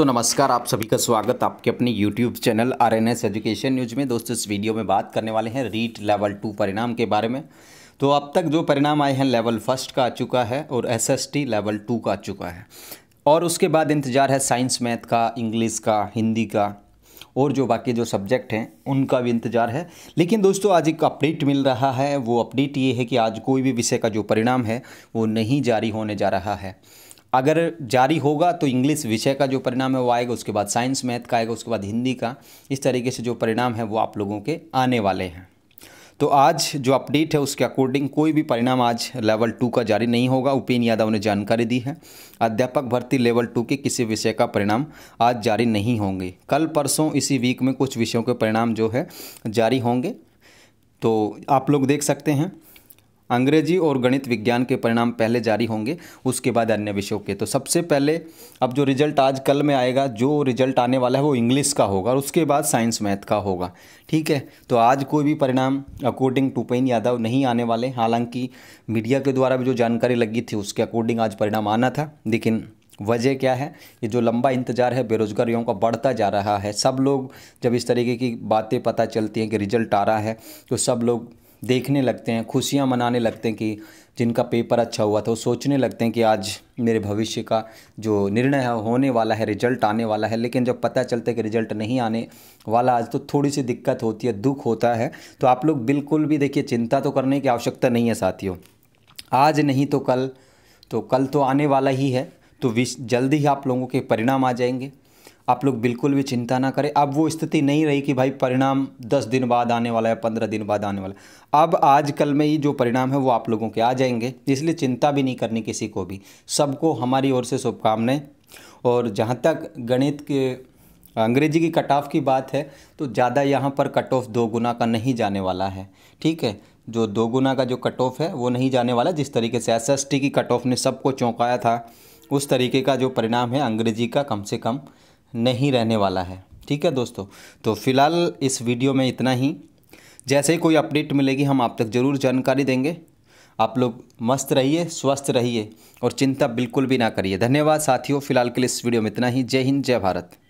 तो नमस्कार आप सभी का स्वागत आपके अपने YouTube channel R N S education news में दोस्तों इस वीडियो में बात करने वाले हैं रीट लेवल टू परिणाम के बारे में तो अब तक जो परिणाम आए हैं लेवल फर्स्ट का आ चुका है और टी लेवल टू का आ चुका है और उसके बाद इंतज़ार है साइंस मैथ का इंग्लिश का हिंदी का और जो बाकी जो सब्जेक्ट हैं उनका भी इंतजार है लेकिन दोस्तों आज एक अपडेट मिल रहा है वो अपडेट ये है कि आज कोई भी विषय का जो परिणाम है वो नहीं जारी होने जा रहा है अगर जारी होगा तो इंग्लिश विषय का जो परिणाम है वो आएगा उसके बाद साइंस मैथ का आएगा उसके बाद हिंदी का इस तरीके से जो परिणाम है वो आप लोगों के आने वाले हैं तो आज जो अपडेट है उसके अकॉर्डिंग कोई भी परिणाम आज लेवल टू का जारी नहीं होगा उपेन यादव ने जानकारी दी है अध्यापक भर्ती लेवल टू के किसी विषय का परिणाम आज जारी नहीं होंगे कल परसों इसी वीक में कुछ विषयों के परिणाम जो है जारी होंगे तो आप लोग देख सकते हैं अंग्रेजी और गणित विज्ञान के परिणाम पहले जारी होंगे उसके बाद अन्य विषयों के तो सबसे पहले अब जो रिजल्ट आज कल में आएगा जो रिजल्ट आने वाला है वो इंग्लिश का होगा और उसके बाद साइंस मैथ का होगा ठीक है तो आज कोई भी परिणाम अकॉर्डिंग टू पेन यादव नहीं आने वाले हालांकि मीडिया के द्वारा भी जो जानकारी लगी थी उसके अकॉर्डिंग आज परिणाम आना था लेकिन वजह क्या है ये जो लंबा इंतजार है बेरोजगारियों का बढ़ता जा रहा है सब लोग जब इस तरीके की बातें पता चलती हैं कि रिजल्ट आ रहा है तो सब लोग देखने लगते हैं खुशियाँ मनाने लगते हैं कि जिनका पेपर अच्छा हुआ था वो सोचने लगते हैं कि आज मेरे भविष्य का जो निर्णय है होने वाला है रिजल्ट आने वाला है लेकिन जब पता चलता है कि रिजल्ट नहीं आने वाला आज तो थोड़ी सी दिक्कत होती है दुख होता है तो आप लोग बिल्कुल भी देखिए चिंता तो करने की आवश्यकता नहीं है साथियों आज नहीं तो कल तो कल तो आने वाला ही है तो विश ही आप लोगों के परिणाम आ जाएंगे आप लोग बिल्कुल भी चिंता ना करें अब वो स्थिति नहीं रही कि भाई परिणाम दस दिन बाद आने वाला है पंद्रह दिन बाद आने वाला है अब आजकल में ही जो परिणाम है वो आप लोगों के आ जाएंगे इसलिए चिंता भी नहीं करनी किसी को भी सबको हमारी ओर से शुभकामनाएं और जहाँ तक गणित के अंग्रेजी की कट ऑफ की बात है तो ज़्यादा यहाँ पर कट ऑफ दो गुना का नहीं जाने वाला है ठीक है जो दो गुना का जो कट ऑफ है वो नहीं जाने वाला जिस तरीके से एस की कट ऑफ ने सबको चौंकाया था उस तरीके का जो परिणाम है अंग्रेजी का कम से कम नहीं रहने वाला है ठीक है दोस्तों तो फिलहाल इस वीडियो में इतना ही जैसे ही कोई अपडेट मिलेगी हम आप तक ज़रूर जानकारी देंगे आप लोग मस्त रहिए स्वस्थ रहिए और चिंता बिल्कुल भी ना करिए धन्यवाद साथियों फिलहाल के लिए इस वीडियो में इतना ही जय हिंद जय भारत